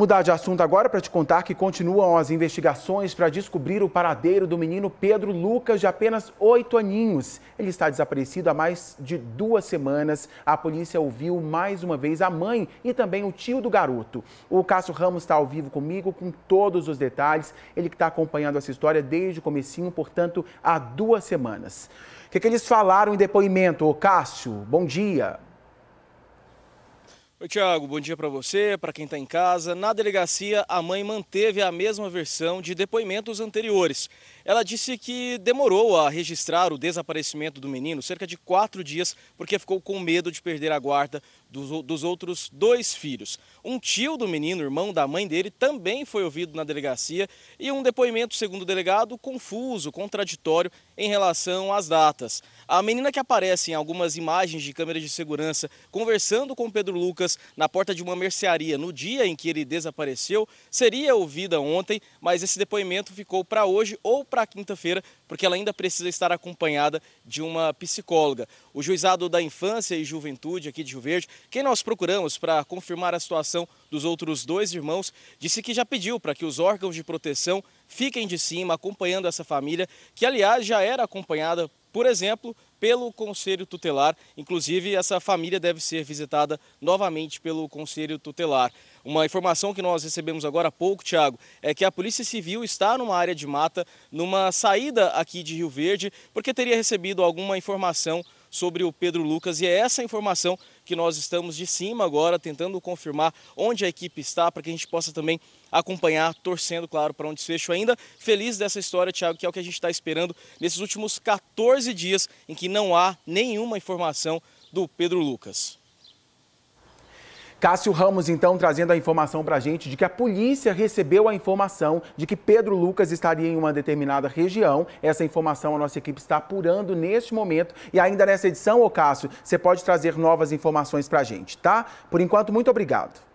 Mudar de assunto agora para te contar que continuam as investigações para descobrir o paradeiro do menino Pedro Lucas, de apenas oito aninhos. Ele está desaparecido há mais de duas semanas. A polícia ouviu mais uma vez a mãe e também o tio do garoto. O Cássio Ramos está ao vivo comigo com todos os detalhes. Ele que está acompanhando essa história desde o comecinho, portanto, há duas semanas. O que, que eles falaram em depoimento? Ô Cássio, Bom dia. Oi, Tiago, bom dia para você, para quem está em casa. Na delegacia, a mãe manteve a mesma versão de depoimentos anteriores. Ela disse que demorou a registrar o desaparecimento do menino cerca de quatro dias, porque ficou com medo de perder a guarda dos, dos outros dois filhos. Um tio do menino, irmão da mãe dele, também foi ouvido na delegacia e um depoimento, segundo o delegado, confuso, contraditório em relação às datas. A menina que aparece em algumas imagens de câmera de segurança conversando com Pedro Lucas na porta de uma mercearia no dia em que ele desapareceu seria ouvida ontem, mas esse depoimento ficou para hoje ou para quinta-feira, porque ela ainda precisa estar acompanhada de uma psicóloga. O juizado da infância e juventude aqui de Rio Verde, quem nós procuramos para confirmar a situação dos outros dois irmãos, disse que já pediu para que os órgãos de proteção fiquem de cima acompanhando essa família, que aliás já era acompanhada, por exemplo, pelo Conselho Tutelar. Inclusive, essa família deve ser visitada novamente pelo Conselho Tutelar. Uma informação que nós recebemos agora há pouco, Tiago, é que a Polícia Civil está numa área de mata, numa saída aqui de Rio Verde, porque teria recebido alguma informação sobre o Pedro Lucas e é essa informação que nós estamos de cima agora tentando confirmar onde a equipe está para que a gente possa também acompanhar, torcendo, claro, para um desfecho ainda feliz dessa história, Thiago, que é o que a gente está esperando nesses últimos 14 dias em que não há nenhuma informação do Pedro Lucas. Cássio Ramos, então, trazendo a informação para a gente de que a polícia recebeu a informação de que Pedro Lucas estaria em uma determinada região. Essa informação a nossa equipe está apurando neste momento. E ainda nessa edição, ô Cássio, você pode trazer novas informações para a gente, tá? Por enquanto, muito obrigado.